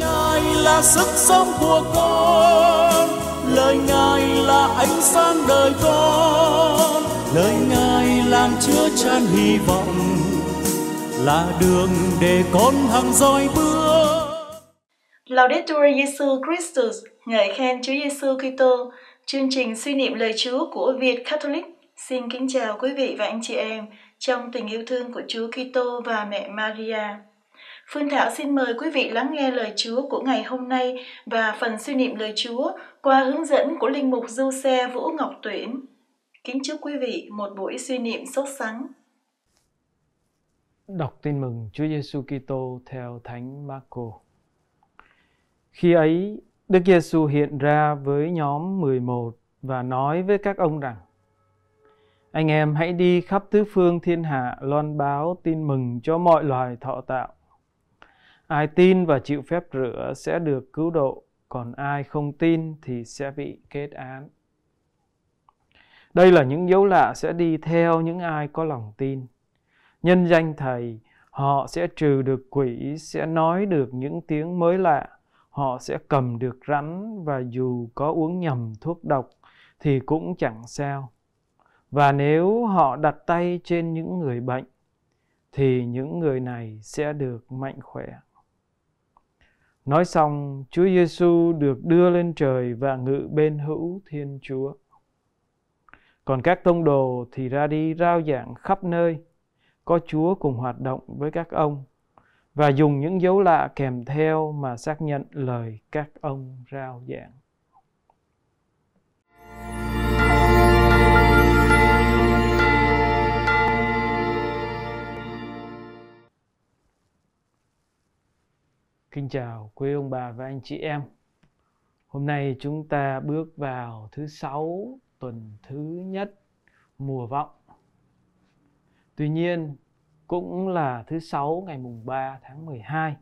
ngài là sức sống của con lời ngài là ánh sáng đời con lời ngài làm chứa chan hy vọng là đường để con hằng dõi bước Laudetur Jesu Christus ngợi khen Chúa Giêsu Kitô chương trình suy niệm lời Chúa của Việt Catholic xin kính chào quý vị và anh chị em trong tình yêu thương của Chúa Kitô và mẹ Maria Phương Thảo xin mời quý vị lắng nghe lời Chúa của ngày hôm nay và phần suy niệm lời Chúa qua hướng dẫn của Linh Mục Du Xe Vũ Ngọc Tuyển. Kính chúc quý vị một buổi suy niệm sốt sắng. Đọc tin mừng Chúa Giêsu Kitô theo Thánh Marco. Khi ấy, Đức Giêsu hiện ra với nhóm 11 và nói với các ông rằng: Anh em hãy đi khắp tứ phương thiên hạ loan báo tin mừng cho mọi loài thọ tạo Ai tin và chịu phép rửa sẽ được cứu độ, còn ai không tin thì sẽ bị kết án. Đây là những dấu lạ sẽ đi theo những ai có lòng tin. Nhân danh Thầy, họ sẽ trừ được quỷ, sẽ nói được những tiếng mới lạ, họ sẽ cầm được rắn và dù có uống nhầm thuốc độc thì cũng chẳng sao. Và nếu họ đặt tay trên những người bệnh thì những người này sẽ được mạnh khỏe. Nói xong, Chúa Giêsu được đưa lên trời và ngự bên hữu Thiên Chúa. Còn các tông đồ thì ra đi rao giảng khắp nơi, có Chúa cùng hoạt động với các ông và dùng những dấu lạ kèm theo mà xác nhận lời các ông rao giảng. Kính chào quý ông bà và anh chị em. Hôm nay chúng ta bước vào thứ sáu tuần thứ nhất mùa vọng. Tuy nhiên cũng là thứ sáu ngày mùng 3 tháng 12.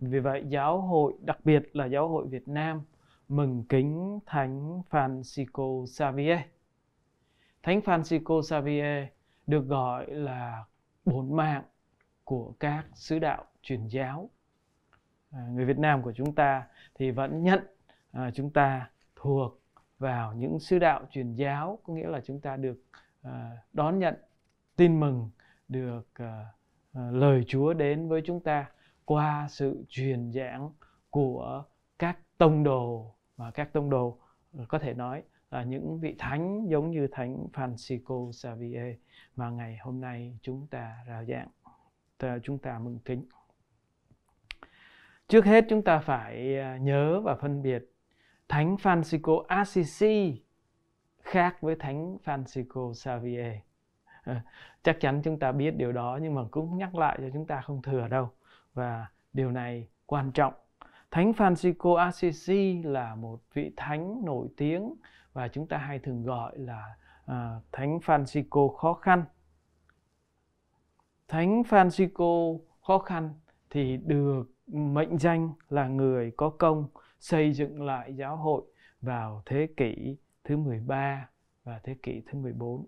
Vì vậy giáo hội, đặc biệt là giáo hội Việt Nam, mừng kính Thánh Francisco Xavier. Thánh Francisco Xavier được gọi là bốn mạng của các sứ đạo truyền giáo À, người Việt Nam của chúng ta thì vẫn nhận à, chúng ta thuộc vào những sư đạo truyền giáo có nghĩa là chúng ta được à, đón nhận tin mừng được lời Chúa đến với chúng ta qua sự truyền giảng của các tông đồ và các tông đồ có thể nói là những vị thánh giống như thánh Francisco Xavier mà ngày hôm nay chúng ta rao giảng chúng ta mừng kính Trước hết chúng ta phải à, nhớ và phân biệt Thánh Francisco Assisi khác với Thánh Francisco Xavier. Ờ, chắc chắn chúng ta biết điều đó nhưng mà cũng nhắc lại cho chúng ta không thừa đâu. Và điều này quan trọng. Thánh Francisco Assisi là một vị thánh nổi tiếng và chúng ta hay thường gọi là à, Thánh Francisco khó khăn. Thánh Francisco khó khăn thì được mệnh danh là người có công xây dựng lại giáo hội vào thế kỷ thứ 13 và thế kỷ thứ 14.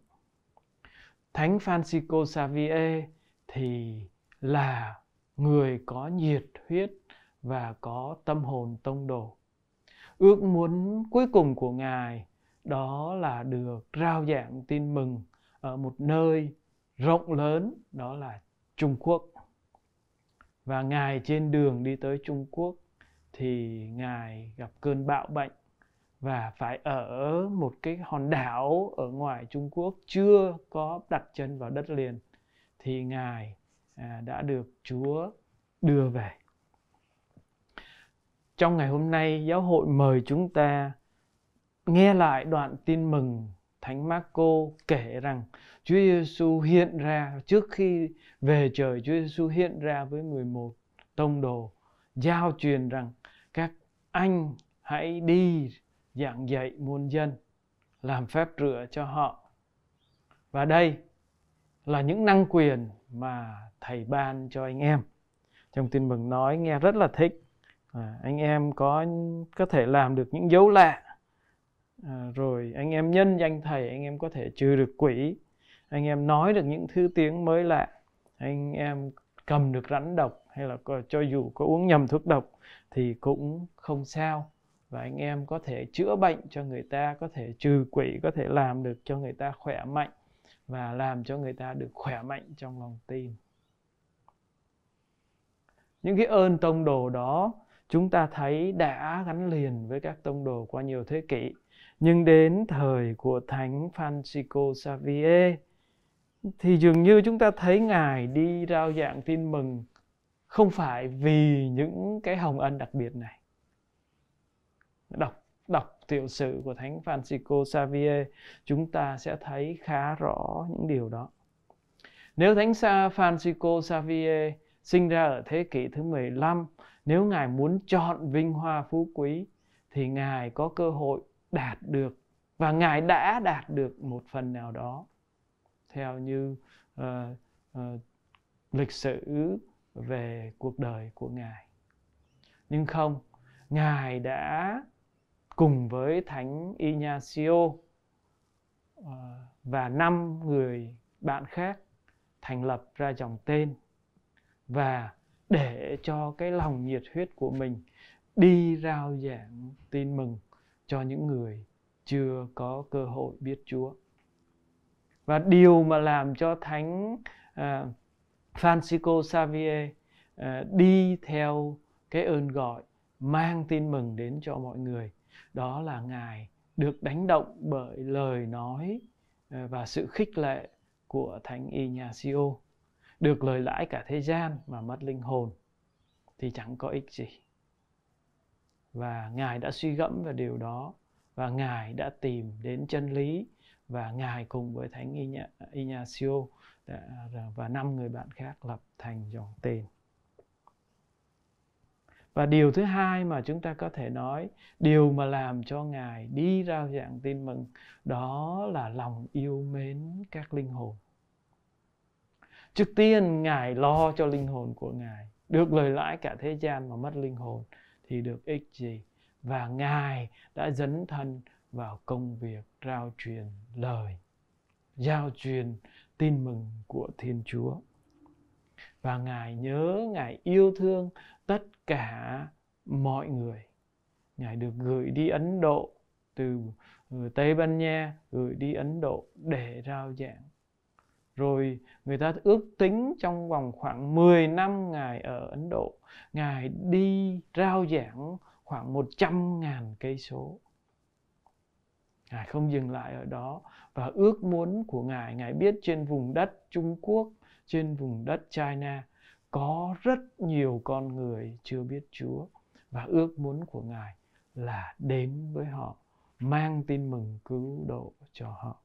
Thánh Francisco Xavier thì là người có nhiệt huyết và có tâm hồn tông đồ. Ước muốn cuối cùng của Ngài đó là được rao giảng tin mừng ở một nơi rộng lớn đó là Trung Quốc và ngài trên đường đi tới trung quốc thì ngài gặp cơn bạo bệnh và phải ở một cái hòn đảo ở ngoài trung quốc chưa có đặt chân vào đất liền thì ngài à, đã được chúa đưa về trong ngày hôm nay giáo hội mời chúng ta nghe lại đoạn tin mừng Thánh Marco kể rằng Chúa Giêsu hiện ra trước khi về trời Chúa Giêsu hiện ra với 11 tông đồ giao truyền rằng các anh hãy đi giảng dạy muôn dân làm phép rửa cho họ và đây là những năng quyền mà thầy ban cho anh em trong tin mừng nói nghe rất là thích à, anh em có có thể làm được những dấu lạ à, rồi anh em nhân danh thầy anh em có thể trừ được quỷ anh em nói được những thứ tiếng mới lạ anh em cầm được rắn độc hay là có, cho dù có uống nhầm thuốc độc thì cũng không sao và anh em có thể chữa bệnh cho người ta có thể trừ quỷ có thể làm được cho người ta khỏe mạnh và làm cho người ta được khỏe mạnh trong lòng tin những cái ơn tông đồ đó chúng ta thấy đã gắn liền với các tông đồ qua nhiều thế kỷ nhưng đến thời của thánh Francisco Xavier thì dường như chúng ta thấy ngài đi rao giảng tin mừng không phải vì những cái hồng ân đặc biệt này đọc đọc tiểu sử của thánh Francisco Xavier chúng ta sẽ thấy khá rõ những điều đó nếu thánh sa Francisco Xavier sinh ra ở thế kỷ thứ 15 nếu ngài muốn chọn vinh hoa phú quý thì ngài có cơ hội đạt được và ngài đã đạt được một phần nào đó theo như uh, uh, lịch sử về cuộc đời của ngài nhưng không ngài đã cùng với thánh Ignacio uh, ờ, và năm người bạn khác thành lập ra dòng tên và để cho cái lòng nhiệt huyết của mình đi rao giảng tin mừng cho những người chưa có cơ hội biết Chúa. Và điều mà làm cho Thánh à, Francisco Xavier à, đi theo cái ơn gọi mang tin mừng đến cho mọi người đó là ngài được đánh động bởi lời nói à, và sự khích lệ của thánh Ignacio được lời lãi cả thế gian mà mất linh hồn thì chẳng có ích gì và ngài đã suy gẫm về điều đó và ngài đã tìm đến chân lý và ngài cùng với thánh Ignacio à, và năm người bạn khác lập thành dòng tên và điều thứ hai mà chúng ta có thể nói điều mà làm cho ngài đi ra dạng tin mừng đó là lòng yêu mến các linh hồn trước tiên ngài lo cho linh hồn của ngài được lời lãi cả thế gian mà mất linh hồn thì được ích gì và ngài đã dấn thân vào công việc rao truyền lời giao truyền tin mừng của thiên chúa và ngài nhớ ngài yêu thương tất cả mọi người ngài được gửi đi ấn độ từ ừ, Tây Ban Nha gửi đi Ấn Độ để rao giảng rồi người ta ước tính trong vòng khoảng 10 năm Ngài ở Ấn Độ, Ngài đi rao giảng khoảng 100.000 cây số. Ngài không dừng lại ở đó và ước muốn của Ngài, Ngài biết trên vùng đất Trung Quốc, trên vùng đất China có rất nhiều con người chưa biết Chúa và ước muốn của Ngài là đến với họ, mang tin mừng cứu độ cho họ.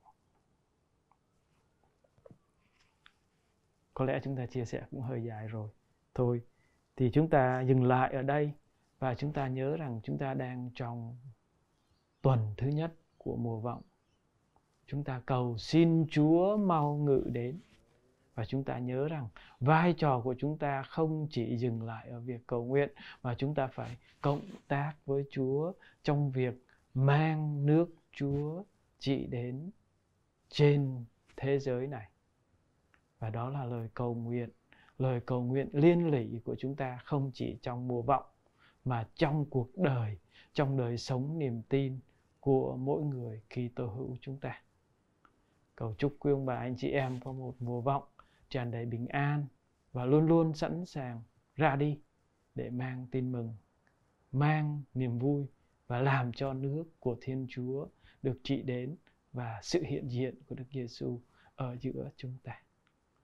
có lẽ chúng ta chia sẻ cũng hơi dài rồi thôi thì chúng ta dừng lại ở đây và chúng ta nhớ rằng chúng ta đang trong tuần thứ nhất của mùa vọng chúng ta cầu xin chúa mau ngự đến và chúng ta nhớ rằng vai trò của chúng ta không chỉ dừng lại ở việc cầu nguyện mà chúng ta phải cộng tác với chúa trong việc mang nước chúa trị đến trên thế giới này và đó là lời cầu nguyện lời cầu nguyện liên lỉ của chúng ta không chỉ trong mùa vọng mà trong cuộc đời trong đời sống niềm tin của mỗi người khi tô hữu chúng ta cầu chúc quý ông bà anh chị em có một mùa vọng tràn đầy bình an và luôn luôn sẵn sàng ra đi để mang tin mừng mang niềm vui và làm cho nước của Thiên Chúa được trị đến và sự hiện diện của Đức Giêsu ở giữa chúng ta